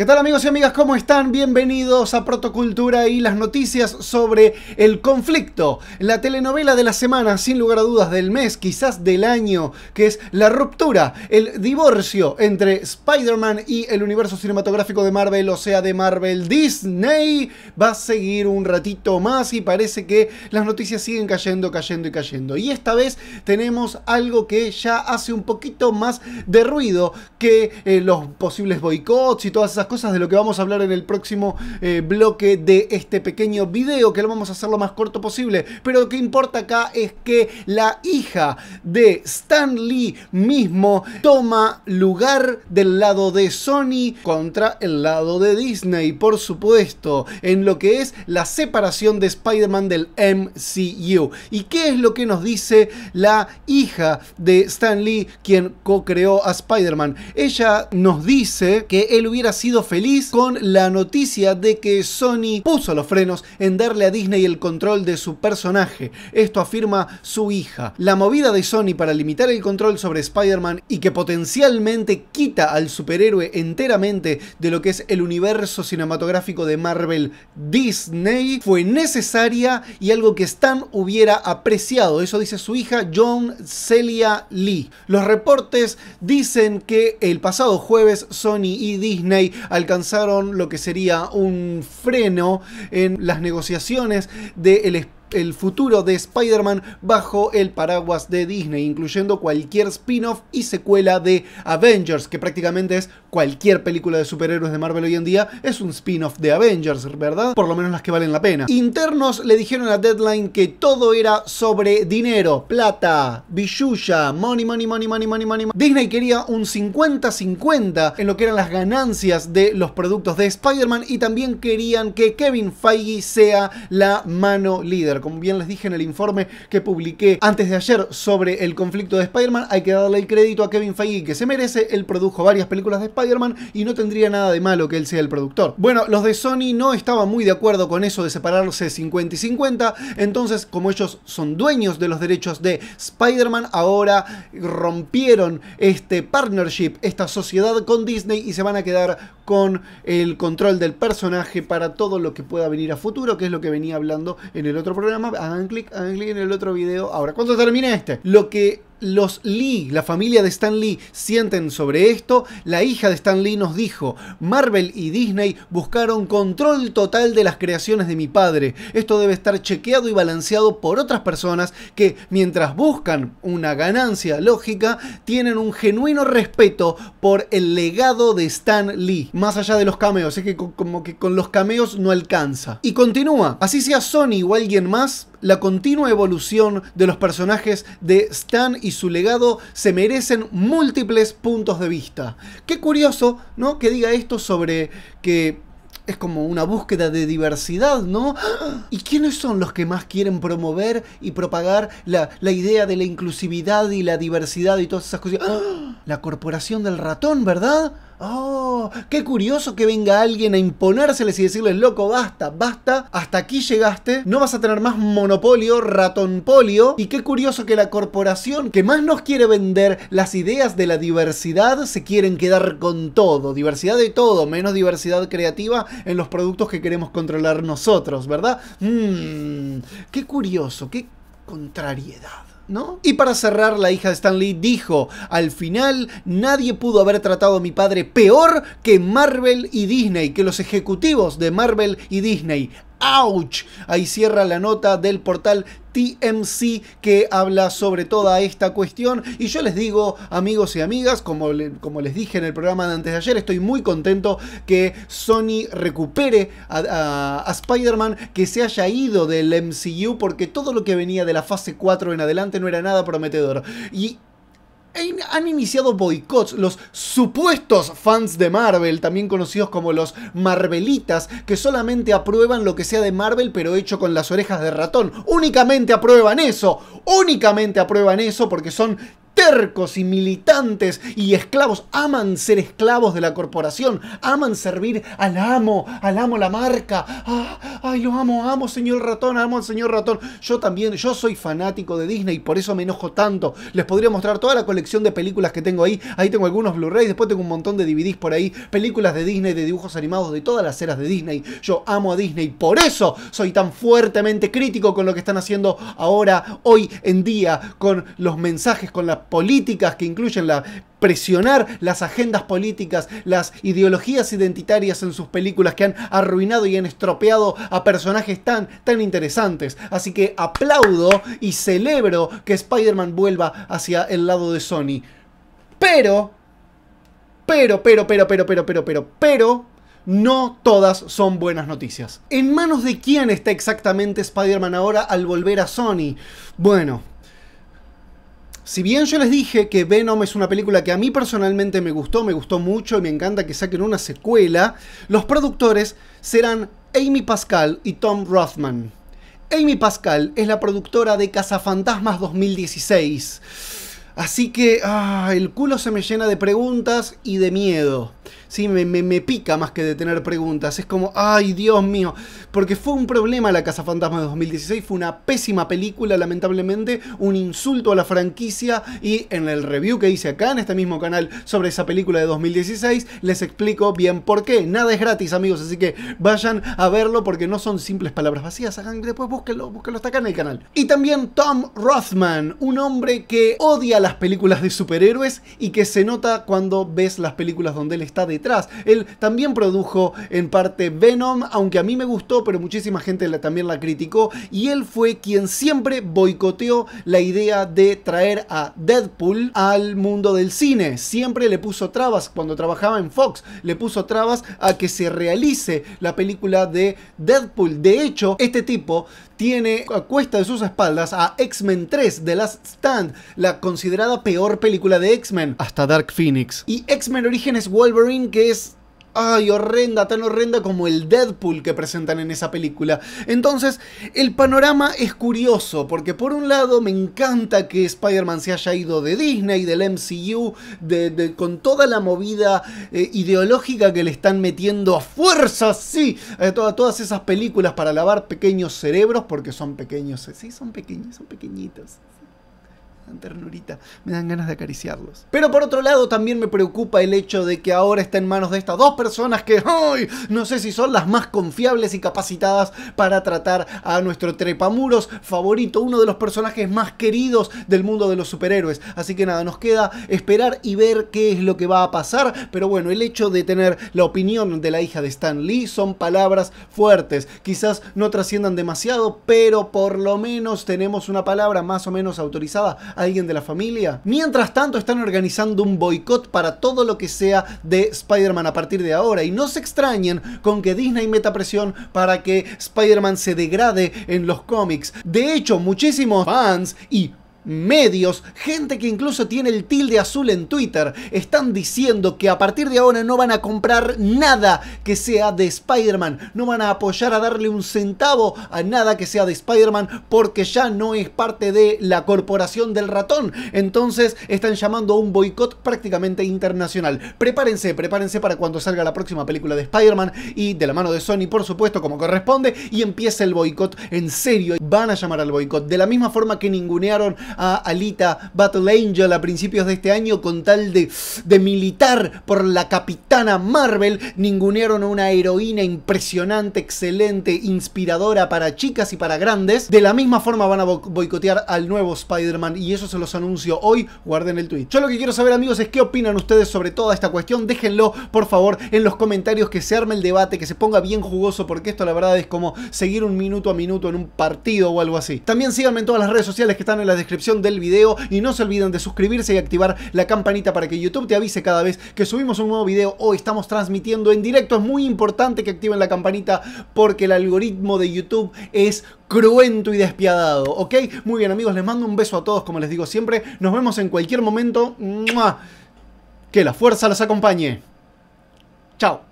¿Qué tal amigos y amigas? ¿Cómo están? Bienvenidos a Protocultura y las noticias sobre el conflicto. La telenovela de la semana, sin lugar a dudas, del mes, quizás del año, que es la ruptura, el divorcio entre Spider-Man y el universo cinematográfico de Marvel, o sea, de Marvel Disney, va a seguir un ratito más y parece que las noticias siguen cayendo, cayendo y cayendo. Y esta vez tenemos algo que ya hace un poquito más de ruido que eh, los posibles boicots y todas esas cosas de lo que vamos a hablar en el próximo eh, bloque de este pequeño video, que lo vamos a hacer lo más corto posible. Pero lo que importa acá es que la hija de Stan Lee mismo toma lugar del lado de Sony contra el lado de Disney, por supuesto, en lo que es la separación de Spider-Man del MCU. ¿Y qué es lo que nos dice la hija de Stan Lee, quien co-creó a Spider-Man? Ella nos dice que él hubiera sido feliz con la noticia de que Sony puso los frenos en darle a Disney el control de su personaje. Esto afirma su hija. La movida de Sony para limitar el control sobre Spider-Man y que potencialmente quita al superhéroe enteramente de lo que es el universo cinematográfico de Marvel Disney fue necesaria y algo que Stan hubiera apreciado. Eso dice su hija John Celia Lee. Los reportes dicen que el pasado jueves Sony y Disney alcanzaron lo que sería un freno en las negociaciones del espacio el futuro de Spider-Man bajo el paraguas de Disney, incluyendo cualquier spin-off y secuela de Avengers, que prácticamente es cualquier película de superhéroes de Marvel hoy en día, es un spin-off de Avengers, ¿verdad? Por lo menos las que valen la pena. Internos le dijeron a Deadline que todo era sobre dinero, plata, billuya, money, money, money, money, money, money. Disney quería un 50-50 en lo que eran las ganancias de los productos de Spider-Man y también querían que Kevin Feige sea la mano líder como bien les dije en el informe que publiqué antes de ayer sobre el conflicto de Spider-Man, hay que darle el crédito a Kevin Feige que se merece. Él produjo varias películas de Spider-Man y no tendría nada de malo que él sea el productor. Bueno, los de Sony no estaban muy de acuerdo con eso de separarse 50 y 50, entonces como ellos son dueños de los derechos de Spider-Man, ahora rompieron este partnership, esta sociedad con Disney y se van a quedar con el control del personaje para todo lo que pueda venir a futuro, que es lo que venía hablando en el otro programa. Hagan clic, hagan clic en el otro video. Ahora, ¿cuándo termina este? Lo que los Lee, la familia de Stan Lee, sienten sobre esto, la hija de Stan Lee nos dijo, Marvel y Disney buscaron control total de las creaciones de mi padre. Esto debe estar chequeado y balanceado por otras personas que, mientras buscan una ganancia lógica, tienen un genuino respeto por el legado de Stan Lee. Más allá de los cameos, es que como que con los cameos no alcanza. Y continúa, así sea Sony o alguien más, la continua evolución de los personajes de Stan y su legado se merecen múltiples puntos de vista. Qué curioso, ¿no? Que diga esto sobre que es como una búsqueda de diversidad, ¿no? ¿Y quiénes son los que más quieren promover y propagar la, la idea de la inclusividad y la diversidad y todas esas cosas? ¡Ah! la corporación del ratón, ¿verdad? ¡Oh! ¡Qué curioso que venga alguien a imponérseles y decirles, loco, basta, basta, hasta aquí llegaste, no vas a tener más monopolio, ratonpolio, y qué curioso que la corporación que más nos quiere vender las ideas de la diversidad se quieren quedar con todo, diversidad de todo, menos diversidad creativa en los productos que queremos controlar nosotros, ¿verdad? Mmm, qué curioso, qué contrariedad. Y para cerrar, la hija de Lee dijo, al final nadie pudo haber tratado a mi padre peor que Marvel y Disney, que los ejecutivos de Marvel y Disney ¡Auch! Ahí cierra la nota del portal TMC que habla sobre toda esta cuestión. Y yo les digo, amigos y amigas, como, como les dije en el programa de antes de ayer, estoy muy contento que Sony recupere a, a Spider-Man, que se haya ido del MCU, porque todo lo que venía de la fase 4 en adelante no era nada prometedor. Y han iniciado boicots los supuestos fans de Marvel, también conocidos como los Marvelitas, que solamente aprueban lo que sea de Marvel pero hecho con las orejas de ratón. Únicamente aprueban eso, únicamente aprueban eso porque son tercos y militantes y esclavos. Aman ser esclavos de la corporación. Aman servir al amo, al amo la marca. Ah, ay, lo amo, amo señor ratón, amo al señor ratón. Yo también, yo soy fanático de Disney, por eso me enojo tanto. Les podría mostrar toda la colección de películas que tengo ahí. Ahí tengo algunos Blu-rays, después tengo un montón de DVDs por ahí. Películas de Disney, de dibujos animados, de todas las eras de Disney. Yo amo a Disney, por eso soy tan fuertemente crítico con lo que están haciendo ahora, hoy en día, con los mensajes, con las políticas que incluyen la presionar las agendas políticas, las ideologías identitarias en sus películas que han arruinado y han estropeado a personajes tan, tan interesantes. Así que aplaudo y celebro que Spider-Man vuelva hacia el lado de Sony. Pero, pero, pero, pero, pero, pero, pero, pero, pero, no todas son buenas noticias. ¿En manos de quién está exactamente Spider-Man ahora al volver a Sony? Bueno, si bien yo les dije que Venom es una película que a mí personalmente me gustó, me gustó mucho y me encanta que saquen una secuela, los productores serán Amy Pascal y Tom Rothman. Amy Pascal es la productora de Cazafantasmas 2016. Así que ah, el culo se me llena de preguntas y de miedo. ¿sí? Me, pica más que de tener preguntas. Es como, ay Dios mío, porque fue un problema la Casa Fantasma de 2016, fue una pésima película, lamentablemente, un insulto a la franquicia y en el review que hice acá en este mismo canal sobre esa película de 2016, les explico bien por qué. Nada es gratis, amigos, así que vayan a verlo porque no son simples palabras vacías, hagan después búsquenlo, búsquenlo hasta acá en el canal. Y también Tom Rothman, un hombre que odia las películas de superhéroes y que se nota cuando ves las películas donde él está de él también produjo en parte Venom, aunque a mí me gustó, pero muchísima gente también la criticó. Y él fue quien siempre boicoteó la idea de traer a Deadpool al mundo del cine. Siempre le puso trabas cuando trabajaba en Fox, le puso trabas a que se realice la película de Deadpool. De hecho, este tipo tiene a cuesta de sus espaldas a X-Men 3 The Last Stand, la considerada peor película de X-Men, hasta Dark Phoenix. Y X-Men Orígenes Wolverine, que es ay, horrenda, tan horrenda como el Deadpool que presentan en esa película. Entonces, el panorama es curioso, porque por un lado me encanta que Spider-Man se haya ido de Disney, del MCU, con toda la movida eh, ideológica que le están metiendo a fuerza, sí, a todas esas películas para lavar pequeños cerebros, porque son pequeños, sí, son pequeños, son pequeñitos, ternurita, me dan ganas de acariciarlos. Pero por otro lado también me preocupa el hecho de que ahora está en manos de estas dos personas que ¡ay! no sé si son las más confiables y capacitadas para tratar a nuestro trepamuros favorito, uno de los personajes más queridos del mundo de los superhéroes. Así que nada, nos queda esperar y ver qué es lo que va a pasar, pero bueno, el hecho de tener la opinión de la hija de Stan Lee son palabras fuertes, quizás no trasciendan demasiado, pero por lo menos tenemos una palabra más o menos autorizada alguien de la familia. Mientras tanto, están organizando un boicot para todo lo que sea de Spider-Man a partir de ahora. Y no se extrañen con que Disney meta presión para que Spider-Man se degrade en los cómics. De hecho, muchísimos fans y medios, gente que incluso tiene el tilde azul en Twitter, están diciendo que a partir de ahora no van a comprar nada que sea de Spider-Man, no van a apoyar a darle un centavo a nada que sea de Spider-Man porque ya no es parte de la corporación del ratón. Entonces están llamando a un boicot prácticamente internacional. Prepárense, prepárense para cuando salga la próxima película de Spider-Man y de la mano de Sony, por supuesto, como corresponde, y empiece el boicot en serio. Van a llamar al boicot de la misma forma que ningunearon a Alita Battle Angel a principios de este año con tal de, de militar por la capitana Marvel. Ningunearon a una heroína impresionante, excelente, inspiradora para chicas y para grandes. De la misma forma van a boicotear al nuevo Spider-Man y eso se los anuncio hoy. Guarden el tweet. Yo lo que quiero saber amigos es qué opinan ustedes sobre toda esta cuestión. Déjenlo por favor en los comentarios, que se arme el debate, que se ponga bien jugoso porque esto la verdad es como seguir un minuto a minuto en un partido o algo así. También síganme en todas las redes sociales que están en la descripción del video y no se olviden de suscribirse y activar la campanita para que YouTube te avise cada vez que subimos un nuevo video o estamos transmitiendo en directo. Es muy importante que activen la campanita porque el algoritmo de YouTube es cruento y despiadado, ¿ok? Muy bien amigos, les mando un beso a todos como les digo siempre. Nos vemos en cualquier momento. Que la fuerza los acompañe. Chao.